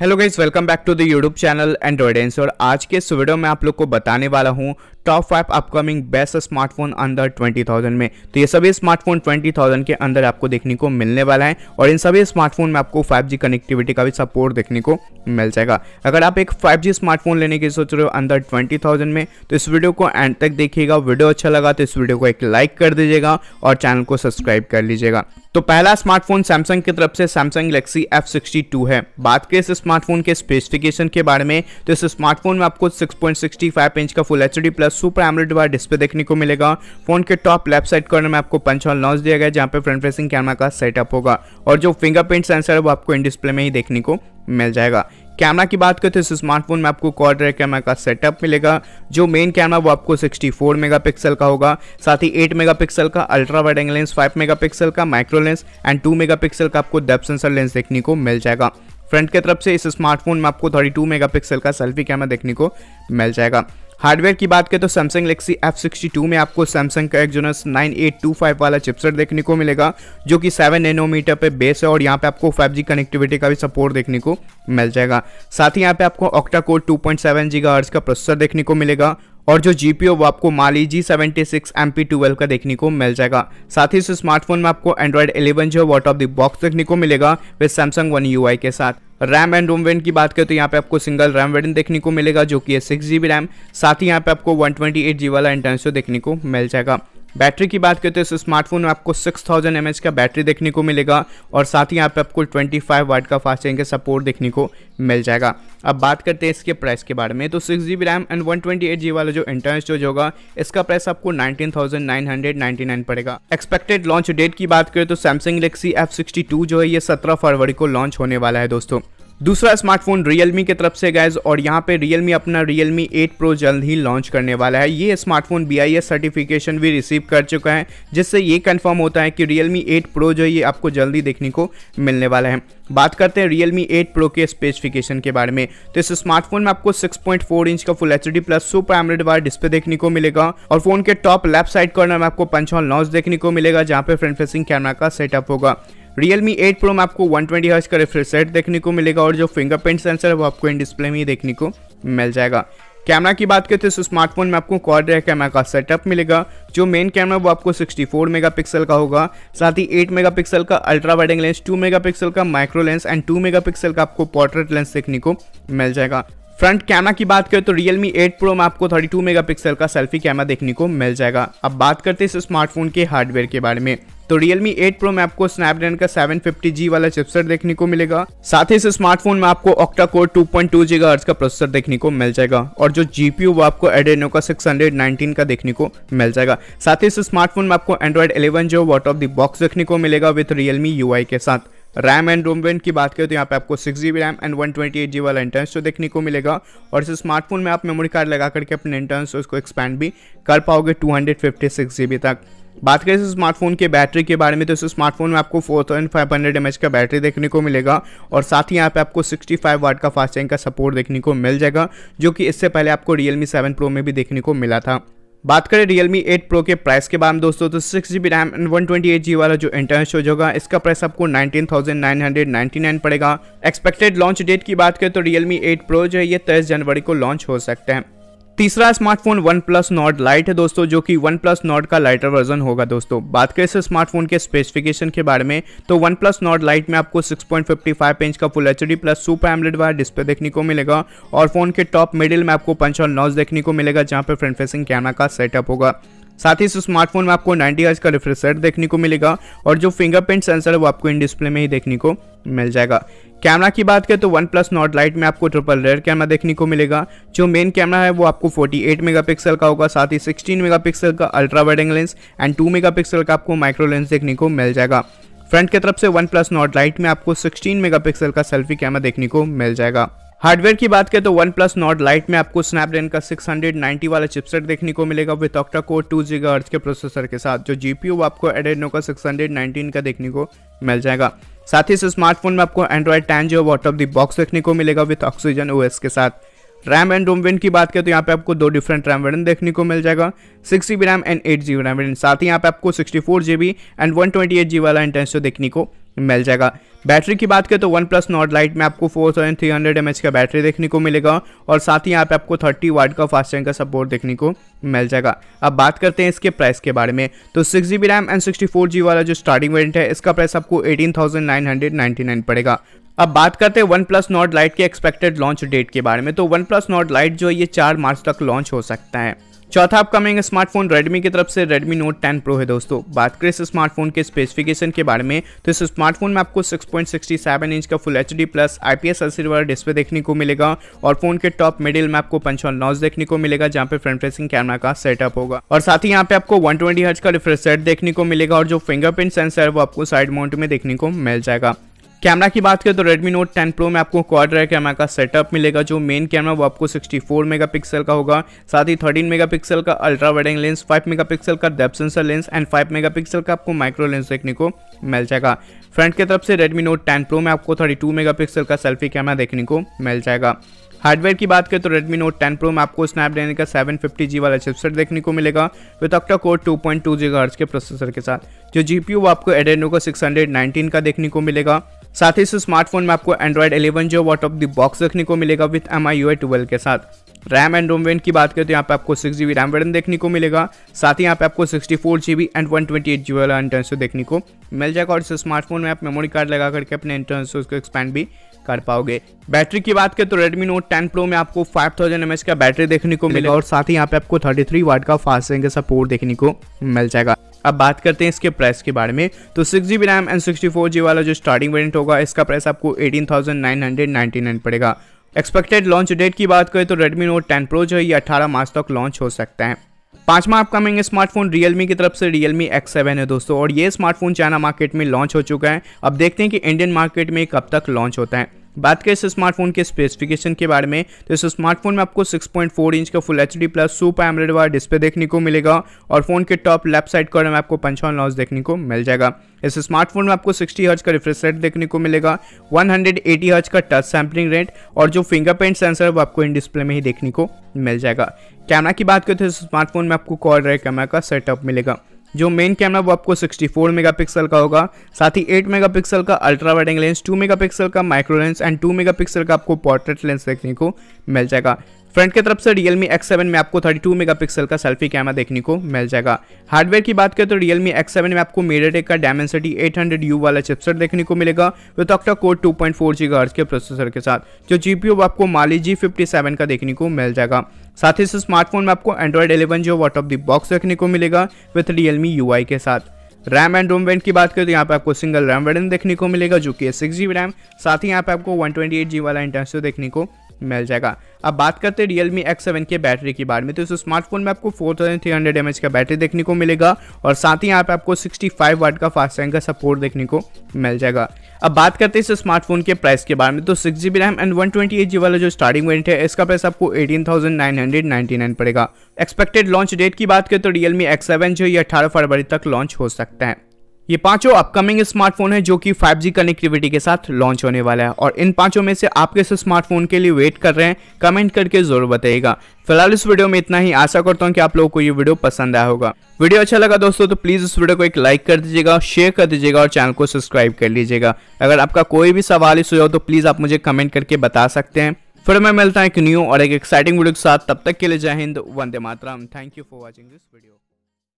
hello guys welcome back to the YouTube channel Android answer और आज के इस वीडियो में आप लोग को बताने वाला हूँ top five upcoming best smartphone अंदर 20,000 में तो ये सभी स्मार्टफोन 20,000 के अंदर आपको देखने को मिलने वाला है और इन सभी स्मार्टफोन में आपको 5G कनेक्टिविटी का भी सपोर्ट देखने को मिल जाएगा अगर आप एक 5G स्मार्टफोन लेने की सोच रहे हो अंदर 20,000 में तो इस वीडियो को एंड तक देखिएगा वीडियो अच्छा लगा तो इस वीडियो को एक लाइक कर दीजिएगा और चैनल को सब्सक्राइब कर लीजिएगा तो पहला स्मार्टफोन सैमसंग की तरफ से Samsung Galaxy F sixty two है बात करें इस स्मार्टफोन के स्पेसिफिकेशन के बारे में तो इस स्मार्टफोन में आपको six point sixty five inch का full H D plus super AMOLED वाला डिस्प्ले देखने को मिलेगा फोन के टॉप लेफ्ट साइड कॉर्नर में आपको पंच ऑन लॉन्च दिया गया जहाँ पे फ्रंट फेसिंग कैमरा का सेटअप होगा और जो फिंगरप्रिंट सेंसर है वो आपको इन डिस्प्ले में ही देखने को मिल जाएगा कैमरा की बात करें तो इस स्मार्टफोन में आपको क्वाड कैमरा का सेटअप मिलेगा जो मेन कैमरा वो आपको 64 मेगापिक्सल का होगा साथ ही 8 मेगापिक्सल का ultra wide angle lens 5 megapixel का माइक्रो लेंस एंड 2 मेगापिक्सल का आपको डेप सेंसर लेंस देखने को मिल जाएगा फ्रंट की तरफ से इस स्मार्टफोन में आपको थर्टी टू का सेल्फी कैमरा देखने को मिल जाएगा हार्डवेयर की बात करें तो सैमसंग गलेक्सी एफ में आपको सैमसंग का एक्जोनस नाइन वाला चिपसेट देखने को मिलेगा जो कि सेवन नैनोमीटर पे बेस है और यहाँ पे आपको 5G कनेक्टिविटी का भी सपोर्ट देखने को मिल जाएगा साथ ही यहाँ पे आपको ऑक्टा कोड टू GHz का प्रोसेसर देखने को मिलेगा और जो जी वो आपको Mali G seventy six M P का देखने को मिल जाएगा साथ ही इस स्मार्टफोन में आपको एंड्रॉइड 11 जो वॉट ऑफ द बॉक्स देखने को मिलेगा विद सैमसंग वन यू के साथ रैम एंड रोम वेंट की बात करें तो यहाँ पे आपको सिंगल रैम वेडन देखने को मिलेगा जो कि है सिक्स जी रैम साथ ही यहाँ पे आपको वन ट्वेंटी एट जी वाला इंटरसो देखने को मिल जाएगा बैटरी की बात करते हैं इस स्मार्टफोन में आपको 6000 थाउजेंड का बैटरी देखने को मिलेगा और साथ ही यहाँ पे आपको 25 फाइव वाट का फास्ट चार्जिंग का सपोर्ट देखने को मिल जाएगा अब बात करते हैं इसके प्राइस के बारे में तो six G RAM and one twenty eight G वाला जो इंटरनल स्टोरेज होगा इसका प्राइस आपको नाइनटीन हंड्रेड नाइन पड़ेगा एक्सपेक्टेड लॉन्च डेट की बात करें तो Samsung Galaxy F sixty two जो है ये सत्रह फरवरी को लॉन्च होने वाला है दोस्तों दूसरा स्मार्टफोन रियलमी के तरफ से गैज और यहाँ पे रियलमी अपना रियलमी 8 प्रो जल्द ही लॉन्च करने वाला है ये स्मार्टफोन बी सर्टिफिकेशन भी रिसीव कर चुका है जिससे ये कंफर्म होता है कि रियलमी 8 प्रो जो ये आपको जल्दी देखने को मिलने वाला है बात करते हैं रियलमी 8 प्रो के स्पेसिफिकेशन के बारे में तो इस स्मार्टफोन में आपको 6.4 इंच का full H D plus super AMOLED वाला डिस्प्ले देखने को मिलेगा और फोन के टॉप लेफ्ट साइड कॉर्नर में आपको पंच लॉन्च देखने को मिलेगा जहाँ पे फ्रंट फेसिंग कैमरा का सेटअप होगा रियल मी एट प्रो में आपको वन ट्वेंटी हर्ज का रिफ्रेश सेट देखने को मिलेगा और जो फिंगरप्रिंट सेंसर है वो आपको इन डिस्प्ले में ही देखने को मिल जाएगा कैमरा की बात करते हैं तो स्मार्टफोन में आपको क्वाड रेयर कैमरा का सेटअप मिलेगा जो मेन कैमरा वो आपको 64 मेगापिक्सल का होगा साथ ही 8 मेगापिक्सल का अल्ट्रा वाइडिंग लेंस 2 मेगापिक्सल का माइक्रो लेंस एंड 2 मेगापिक्सल का आपको पोर्ट्रेट लेंस देखने को मिल जाएगा फ्रंट कैमरा की बात करें तो Realme 8 Pro में आपको 32 मेगापिक्सल का सेल्फी कैमरा देखने को मिल जाएगा अब बात करते हैं इस स्मार्टफोन के हार्डवेयर के बारे में तो Realme 8 Pro में आपको Snapdragon का 750G वाला चिपसेट देखने को मिलेगा साथ ही इस स्मार्टफोन में आपको ऑक्टा कोर 2.2 पॉइंट का प्रोसेसर देखने को मिल जाएगा और जो GPU वो आपको Adreno का 619 का देखने को मिल जाएगा साथ ही इस स्मार्टफोन में आपको Android 11 जो वॉट ऑफ द बॉक्स देखने को मिलेगा विथ Realme UI के साथ रैम एंड रोम रेंट की बात करें तो यहाँ पे आपको six G B RAM and one twenty eight G वाला इंटर्नस तो देखने को मिलेगा और इस स्मार्टफोन में आप मेमोरी कार्ड लगा करके अपने इंटर्नस उसको एक्सपैंड भी कर पाओगे two hundred fifty six G B तक बात करें इस स्मार्टफोन के बैटरी के बारे में तो इस स्मार्टफोन में आपको 4500 थाउजेंड का बैटरी देखने को मिलेगा और साथ ही यहाँ पे आपको 65 फाइव वाट का फास्ट चार्जिंग का सपोर्ट देखने को मिल जाएगा जो कि इससे पहले आपको रियलमी सेवन प्रो में भी देखने को मिला था बात करें Realme 8 Pro के प्राइस के बारे में दोस्तों तो six G B RAM and one twenty eight G वाला जो इंटरनल स्टोरेज होगा इसका प्राइस आपको 19,999 पड़ेगा एक्सपेक्टेड लॉन्च डेट की बात करें तो Realme 8 Pro जो है ये तेईस जनवरी को लॉन्च हो सकते हैं तीसरा smartphone OnePlus Nord lite है दोस्तों जो कि वन प्लस नॉट का लाइटर वर्जन होगा दोस्तों बात करें इस स्मार्टफोन के स्पेसिफिकेशन के बारे में तो वन प्लस नॉट लाइट में आपको 6.55 इंच का full H plus super AMOLED वाला डिस्प्ले देखने को मिलेगा और फोन के टॉप मिडिल में आपको पंच और नॉज देखने को मिलेगा जहाँ पर फ्रंट फेसिंग कैमरा का सेटअप होगा साथ ही इस स्मार्टफोन में आपको 90 हर्ज का रिफ्रेश रेट देखने को मिलेगा और जो फिंगरप्रिंट सेंसर है वो आपको इन डिस्प्ले में ही देखने को मिल जाएगा कैमरा की बात करें तो वन प्लस नॉट लाइट में आपको ट्रिपल रेयर कैमरा देखने को मिलेगा जो मेन कैमरा है वो आपको 48 मेगापिक्सल का होगा साथ ही 16 मेगापिक्सल का ultra wide angle lens and 2 megapixel का आपको माइक्रो लेंस देखने को मिल जाएगा फ्रंट की तरफ से वन प्लस नॉट लाइट में आपको सिक्सटीन मेगा का सेल्फी कैमरा देखने को मिल जाएगा हार्डवेयर की बात करें तो वन प्लस नॉट लाइट में आपको स्नैपड्रैगन का 690 वाला चिपसेट देखने को मिलेगा with octa core two giga के प्रोसेसर के साथ जो जीपीयू आपको एडेनो का 619 का देखने को मिल जाएगा साथ ही इस स्मार्टफोन में आपको एंड्रॉयड टेन जो वॉट ऑफ द बॉक्स देखने को मिलेगा विथ ऑक्सीजन एस के साथ रैम एंड रोम की बात करें तो यहाँ पे आपको दो डिफरेंट रैम वर्डन देखने को मिल जाएगा six GB RAM and eight GB RAM वर्डन साथ ही यहाँ पे आपको sixty four B and one twenty eight G वाला इंटेंसो देखने को मिल जाएगा बैटरी की बात करें तो वन प्लस नॉट लाइट में आपको four thousand three hundred M H का बैटरी देखने को मिलेगा और साथ ही यहाँ पे आपको थर्टी वाट का फास्ट चार्जिंग का सपोर्ट देखने को मिल जाएगा अब बात करते हैं इसके प्राइस के बारे में तो six G B RAM and sixty four G वाला जो स्टार्टिंग वेरियंट है इसका प्राइस आपको eighteen thousand nine hundred ninety nine पड़ेगा अब बात करते हैं वन प्लस नॉट लाइट के एक्सपेक्टेड लॉन्च डेट के बारे में तो वन प्लस नॉट लाइट जो है ये चार मार्च तक लॉन्च हो सकता है चौथा अपकमिंग स्मार्टफोन रेडमी की तरफ से रेडमी नोट 10 प्रो है दोस्तों बात करें इस स्मार्टफोन के स्पेसिफिकेशन के बारे में तो इस स्मार्टफोन में आपको 6.67 इंच का full H D plus I P S display देखने को मिलेगा और फोन के टॉप मिडिल में आपको पंचवन नॉज देखने को मिलेगा जहाँ पे फ्रंट फेसिंग कैमरा का सेटअप होगा और साथ ही यहाँ पे आपको वन ट्वेंटी का रिफ्रेश देखने को मिलेगा और जो फिंगरप्रिंट सेंसर है वो आपको साइड माउंट में देखने को मिल जाएगा कैमरा की बात करें तो Redmi Note 10 Pro में आपको क्वाड रेयर कैमरा का सेटअप मिलेगा जो मेन कैमरा वो आपको 64 मेगापिक्सल का होगा साथ ही 13 मेगापिक्सल का अल्ट्रा वेडिंग लेंस 5 मेगापिक्सल का depth sensor lens and 5 megapixel का आपको माइक्रो लेंस देखने को मिल जाएगा फ्रंट की तरफ से Redmi Note 10 Pro में आपको 32 मेगापिक्सल का सेल्फी कैमरा देखने को मिल जाएगा हार्डवेयर की बात करें तो Redmi Note 10 Pro में आपको स्नैपड्रैगन का 750G वाला चिपसेट देखने को मिलेगा विद ऑक्टा कोर 2.2 पॉइंट के प्रोसेसर के साथ जो वो आपको Adreno का 619 का देखने को मिलेगा साथ ही इस स्मार्टफोन में आपको एंड्रॉइड 11 जो वॉट ऑफ द बॉक्स देखने को मिलेगा विथ एम आई के साथ रैम एंड रोम की बात करें तो यहाँ पे आपको सिक्स जी रैम वर्डन देखने को मिलेगा साथ ही यहाँ पे आपको sixty four G B and one twenty eight G वाला इंटर्नशो देखने को मिल जाएगा और इस स्मार्टफोन में आप मेमोरी कार्ड लगा करके अपने इंटर्नशो को उसको एक्सपैंड भी कर पाओगे बैटरी की बात करें तो Redmi Note 10 Pro में आपको 5000 थाउजेंड का बैटरी देखने को मिलेगा और साथ ही यहाँ पे आपको 33 थ्री वाट का फास्ट का सपोर्ट देखने को मिल जाएगा अब बात करते हैं इसके प्राइस के बारे में तो six G B RAM and sixty G वाला जो स्टार्टिंग वेरियंट होगा इसका प्राइस आपको eighteen thousand nine hundred nine पड़ेगा एक्सपेक्टेड लॉन्च डेट की बात करें तो Redmi Note 10 Pro जो है ये 18 मार्च तक लॉन्च हो सकता है पांचवा अपकमिंग स्मार्टफोन रियलमी की तरफ से रियलमी एक्स सेवन है दोस्तों और ये स्मार्टफोन चाइना मार्केट में लॉन्च हो चुका है अब देखते हैं कि इंडियन मार्केट में कब तक लॉन्च होता है बात करें इस स्मार्टफोन के स्पेसिफिकेशन के बारे में तो इस स्मार्टफोन में आपको 6.4 इंच का full H D plus super AMOLED वाला डिस्प्ले देखने को मिलेगा और फोन के टॉप लेफ्ट साइड कॉर्नर में आपको पंचवन लॉस देखने को मिल जाएगा इस स्मार्टफोन में आपको 60 हर्ज का रिफ्रेश रेट देखने को मिलेगा 180 हर्ज का टच सैम्पलिंग रेट और जो फिंगरप्रिंट सेंसर है वो आपको इन डिस्प्ले में ही देखने को मिल जाएगा कैमरा की बात करें तो इस स्मार्टफोन में आपको कॉल रहे कैमरा का सेटअप मिलेगा जो मेन कैमरा वो आपको 64 मेगापिक्सल का होगा साथ ही 8 मेगापिक्सल का अल्ट्रा वाइडिंग लेंस 2 मेगापिक्सल का माइक्रो लेंस एंड 2 मेगापिक्सल का आपको पोर्ट्रेट लेंस देखने को मिल जाएगा फ्रंट की तरफ से Realme X7 में आपको 32 मेगापिक्सल का सेल्फी कैमरा देखने को मिल जाएगा हार्डवेयर की बात करें तो Realme X7 में आपको MediaTek का Dimensity 800U वाला चिपसेट देखने को मिलेगा विद ऑक्टा कोर 2.4 GHz के प्रोसेसर के साथ जो जीपीयू आपको माली G57 का देखने को मिल जाएगा साथ ही इस स्मार्टफोन में आपको एंड्रॉयड 11 जो वॉट ऑफ द बॉक्स देखने को मिलेगा विथ Realme UI के साथ रैम एंड रोम वेंट की बात करें तो यहाँ पे आपको सिंगल रैम वेडन देखने को मिलेगा जो कि है सिक्स जी रैम साथ ही यहाँ पे आपको वन ट्वेंटी एट जी वाला इंटरसो देखने को मिल जाएगा अब बात करते हैं रियल मी एक्स सेवन के बैटरी के बारे में तो इस स्मार्टफोन में आपको four thousand three hundred M H का बैटरी देखने को मिलेगा और साथ ही यहाँ पे आपको सिक्सटी फाइव वाट का फास्ट चार्जिंग का सपोर्ट देखने को मिल जाएगा अब बात करते हैं इस स्मार्टफोन के प्राइस के बारे में तो six G B RAM and one twenty eight G वाला जो स्टार्टिंग वेंट है इसका प्राइस आपको eighteen thousand nine hundred ninety nine पड़ेगा एक्सपेक्टेड लॉन्च डेट की बात करें तो रियलमी एक्स सेवन जो ये अठारह फरवरी तक लॉन्च हो सकता है ये पांचों अपकमिंग स्मार्टफोन है जो कि 5G कनेक्टिविटी के साथ लॉन्च होने वाला है और इन पांचों में से आप किस स्मार्टफोन के लिए वेट कर रहे हैं कमेंट करके जरूर बताइएगा फिलहाल इस वीडियो में इतना ही आशा करता हूँ कि आप लोगों को ये वीडियो पसंद आया होगा वीडियो अच्छा लगा दोस्तों तो प्लीज़ इस वीडियो को एक लाइक कर दीजिएगा शेयर कर दीजिएगा और चैनल को सब्सक्राइब कर लीजिएगा अगर आपका कोई भी सवाल इस हो तो प्लीज़ आप मुझे कमेंट करके बता सकते हैं फिर मैं मिलता हूँ एक न्यू और एक एक्साइटिंग वीडियो के साथ तब तक के लिए जय हिंद वंदे मातराम thank you for watching this video